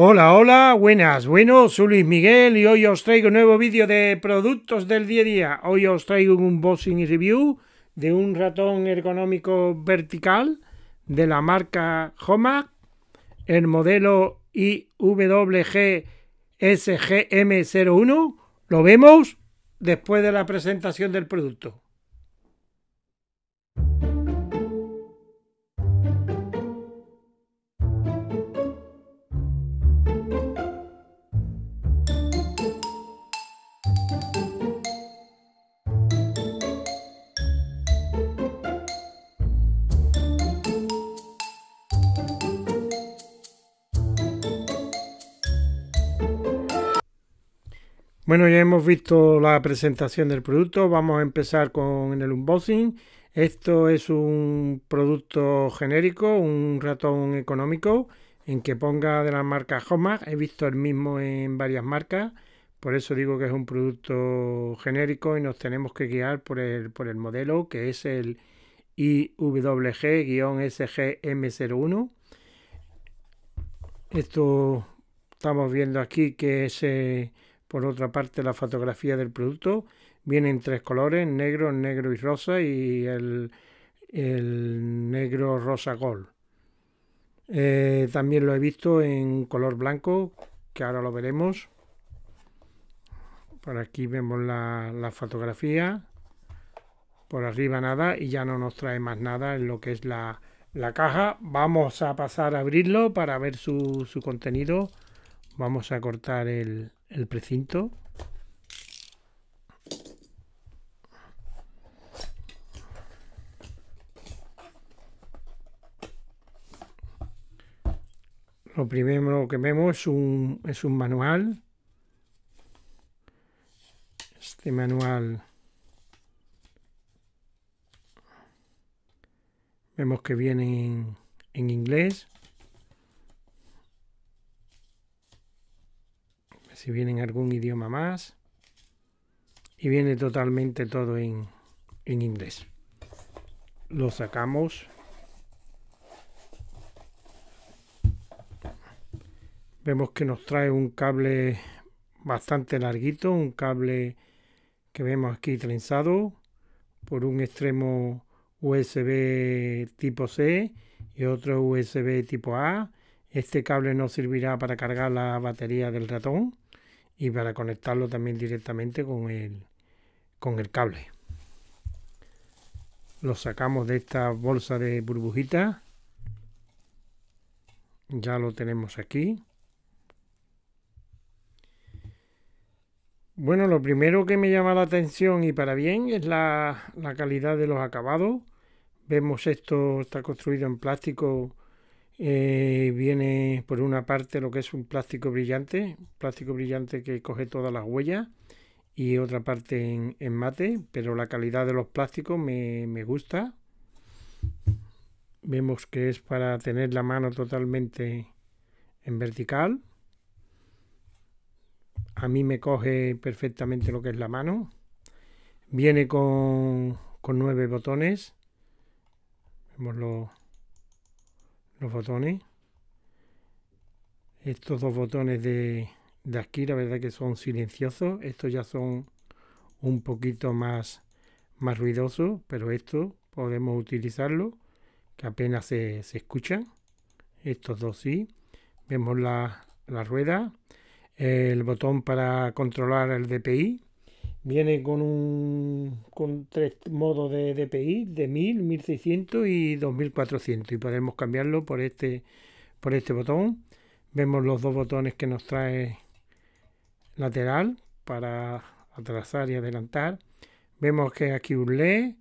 Hola, hola, buenas, bueno, soy Luis Miguel y hoy os traigo un nuevo vídeo de productos del día a día. Hoy os traigo un unboxing y review de un ratón ergonómico vertical de la marca HOMAC, el modelo IWG SGM01. Lo vemos después de la presentación del producto. Bueno, ya hemos visto la presentación del producto. Vamos a empezar con el unboxing. Esto es un producto genérico, un ratón económico, en que ponga de la marca HOMAG. He visto el mismo en varias marcas, por eso digo que es un producto genérico y nos tenemos que guiar por el, modelo que es el IWG-SGM01. Esto estamos viendo aquí que es... Eh, por otra parte, la fotografía del producto viene en tres colores, negro, negro y rosa y el, negro rosa gold. Eh, también lo he visto en color blanco, que ahora lo veremos. Por aquí vemos la, fotografía. Por arriba nada y ya no nos trae más nada en lo que es la, caja. Vamos a pasar a abrirlo para ver su, su contenido. Vamos a cortar el, precinto. Lo primero que vemos es un, es un manual. Este manual vemos que viene en inglés. viene en algún idioma más. Y viene totalmente todo en, en inglés. Lo sacamos. Vemos que nos trae un cable bastante larguito, un cable que vemos aquí trenzado por un extremo USB tipo C y otro USB tipo A. Este cable nos servirá para cargar la batería del ratón y para conectarlo también directamente con el, con el cable. Lo sacamos de esta bolsa de burbujita. Ya lo tenemos aquí. Bueno, lo primero que me llama la atención y para bien es la, la calidad de los acabados. Vemos esto está construido en plástico eh, viene por una parte lo que es un plástico brillante, plástico brillante que coge todas las huellas y otra parte en, mate, pero la calidad de los plásticos me, gusta. Vemos que es para tener la mano totalmente en vertical. A mí me coge perfectamente lo que es la mano. Viene con, con nueve botones. Vemos los botones. Estos dos botones de, de aquí, la verdad que son silenciosos. Estos ya son un poquito más, más ruidosos, pero estos podemos utilizarlo. que apenas se, escuchan. Estos dos sí. Vemos la, la rueda, el botón para controlar el DPI, Viene con, un, con tres modos de DPI, de 1000, 1600 y 2400. Y podemos cambiarlo por este, por este botón. Vemos los dos botones que nos trae lateral para atrasar y adelantar. Vemos que aquí un LED,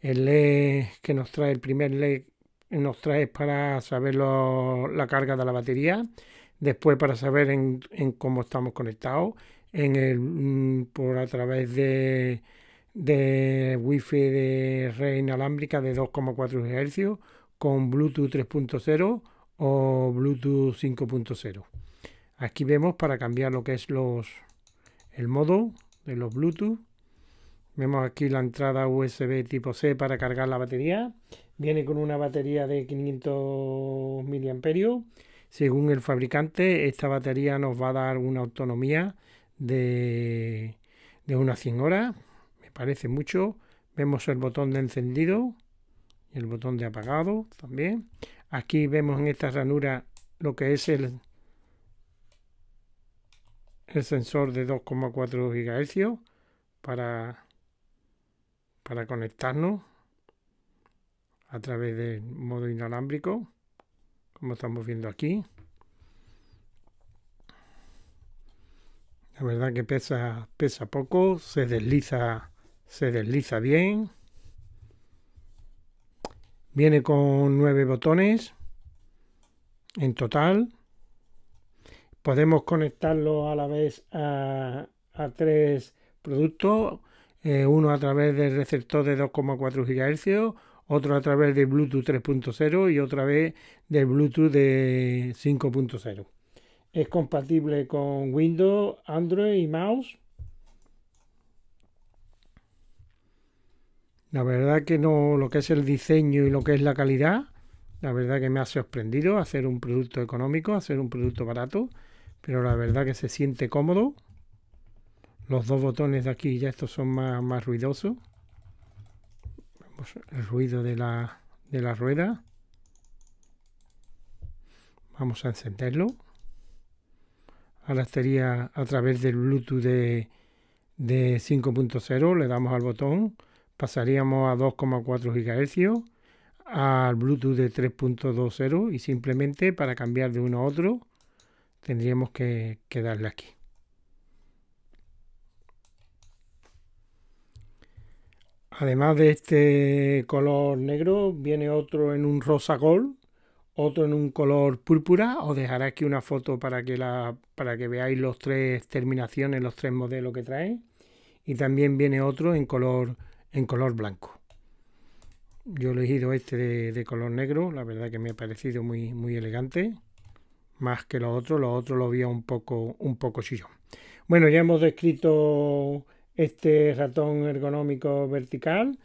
el LED que nos trae, el primer LED nos trae para saber la carga de la batería, después para saber en cómo estamos conectados, Mm, por a través de, de wifi de red inalámbrica de 2,4 GHz con Bluetooth 3.0 o Bluetooth 5.0. Aquí vemos para cambiar lo que es los el modo de los Bluetooth. Vemos aquí la entrada USB tipo C para cargar la batería. Viene con una batería de 500 mAh. Según el fabricante, esta batería nos va a dar una autonomía de, de unas 100 horas, me parece mucho. Vemos el botón de encendido y el botón de apagado también. Aquí vemos en esta ranura lo que es el, el sensor de 2,4 GHz para, para conectarnos a través del modo inalámbrico, como estamos viendo aquí. La verdad que pesa, pesa poco, se desliza, se desliza bien. Viene con nueve botones en total. Podemos conectarlo a la vez a, tres productos. Eh, uno a través del receptor de 2,4 GHz, otro a través de Bluetooth 3.0 y otra vez del Bluetooth de 5.0. Es compatible con Windows, Android y mouse. La verdad que no, lo que es el diseño y lo que es la calidad, la verdad que me ha sorprendido hacer un producto económico, hacer un producto barato, pero la verdad que se siente cómodo. Los dos botones de aquí ya estos son más, ruidosos. El ruido de la, de la rueda. Vamos a encenderlo a la a través del Bluetooth de, 5.0, le damos al botón, pasaríamos a 2,4 GHz, al Bluetooth de 3.20 y simplemente para cambiar de uno a otro tendríamos que, que darle aquí. Además de este color negro, viene otro en un rosa gold otro en un color púrpura. Os dejaré aquí una foto para que, para que veáis los tres terminaciones, los tres modelos que trae. Y también viene otro en color, en color blanco. Yo he elegido este de, color negro, la verdad que me ha parecido muy, muy elegante. Más que los otros, los otros lo vi un poco, un poco sillón. Bueno, ya hemos descrito este ratón ergonómico vertical.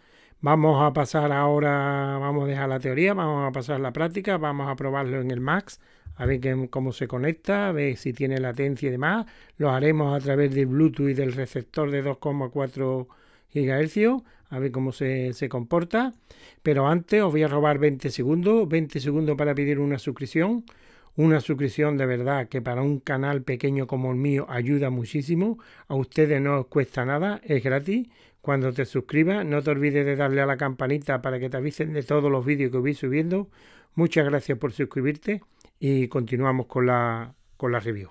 Vamos a pasar ahora, vamos a dejar la teoría, vamos a pasar la práctica, vamos a probarlo en el Max, a ver cómo se conecta, a ver si tiene latencia y demás. Lo haremos a través del Bluetooth del receptor de 2,4 GHz, a ver cómo se, se, comporta. Pero antes os voy a robar 20 segundos, 20 segundos para pedir una suscripción una suscripción de verdad que para un canal pequeño como el mío ayuda muchísimo. A ustedes no os cuesta nada, es gratis. Cuando te suscribas, no te olvides de darle a la campanita para que te avisen de todos los vídeos que voy subiendo. Muchas gracias por suscribirte y continuamos con la, con la review.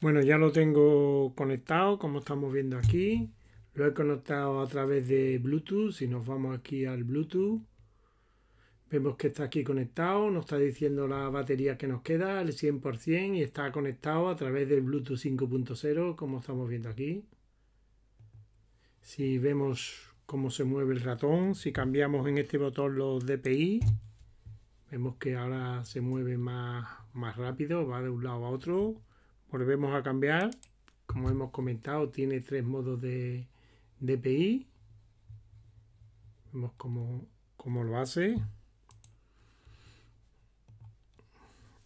Bueno, ya lo tengo conectado, como estamos viendo aquí. Lo he conectado a través de Bluetooth. Si nos vamos aquí al Bluetooth, Vemos que está aquí conectado, nos está diciendo la batería que nos queda, el 100%, y está conectado a través del Bluetooth 5.0, como estamos viendo aquí. Si vemos cómo se mueve el ratón, si cambiamos en este botón los DPI, vemos que ahora se mueve más, más rápido, va de un lado a otro. Volvemos a cambiar, como hemos comentado, tiene tres modos de DPI. Vemos cómo lo hace.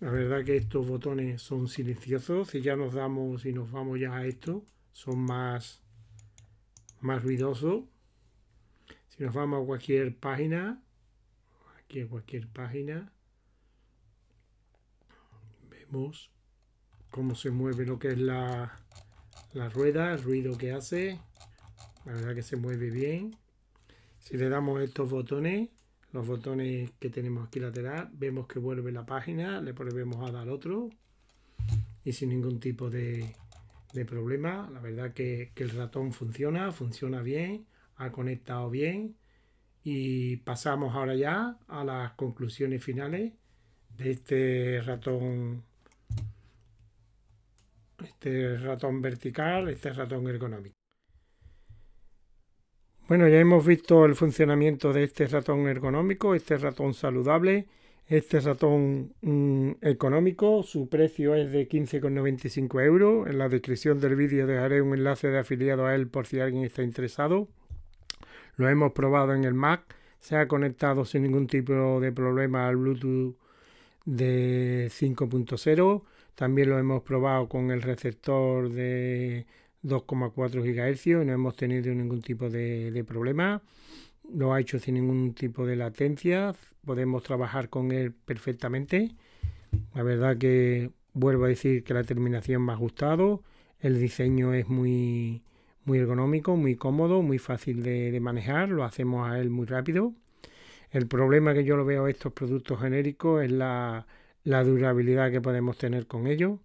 La verdad que estos botones son silenciosos. Si ya nos damos y nos vamos ya a esto, son más, más ruidosos. Si nos vamos a cualquier página, aquí a cualquier página, vemos cómo se mueve lo que es la, la rueda, el ruido que hace. La verdad que se mueve bien. Si le damos estos botones, los botones que tenemos aquí lateral, vemos que vuelve la página, le volvemos a dar otro y sin ningún tipo de, problema. La verdad que, el ratón funciona, funciona bien, ha conectado bien y pasamos ahora ya a las conclusiones finales de este ratón este ratón vertical, este ratón ergonómico. Bueno, ya hemos visto el funcionamiento de este ratón ergonómico, este ratón saludable, este ratón mm, económico. Su precio es de 15,95 euros. En la descripción del vídeo dejaré un enlace de afiliado a él por si alguien está interesado. Lo hemos probado en el Mac. Se ha conectado sin ningún tipo de problema al Bluetooth de 5.0. También lo hemos probado con el receptor de 2,4 GHz y no hemos tenido ningún tipo de, problema. Lo ha hecho sin ningún tipo de latencia. Podemos trabajar con él perfectamente. La verdad que vuelvo a decir que la terminación me ha gustado. El diseño es muy, muy ergonómico, muy cómodo, muy fácil de, manejar, lo hacemos a él muy rápido. El problema que yo lo veo estos productos genéricos es la, la durabilidad que podemos tener con ellos.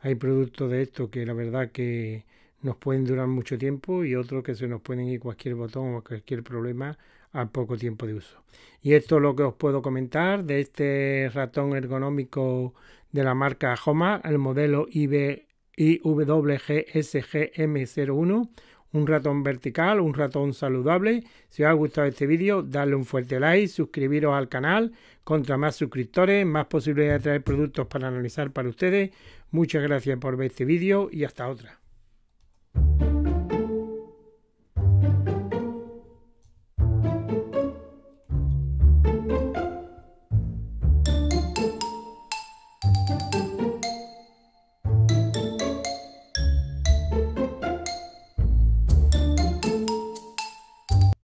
Hay productos de estos que la verdad que, nos pueden durar mucho tiempo y otros que se nos pueden ir cualquier botón o cualquier problema a poco tiempo de uso. Y esto es lo que os puedo comentar de este ratón ergonómico de la marca Homa, el modelo IB, IWGSGM01, un ratón vertical, un ratón saludable. Si os ha gustado este vídeo, darle un fuerte like, suscribiros al canal, contra más suscriptores, más posibilidades de traer productos para analizar para ustedes. Muchas gracias por ver este vídeo y hasta otra.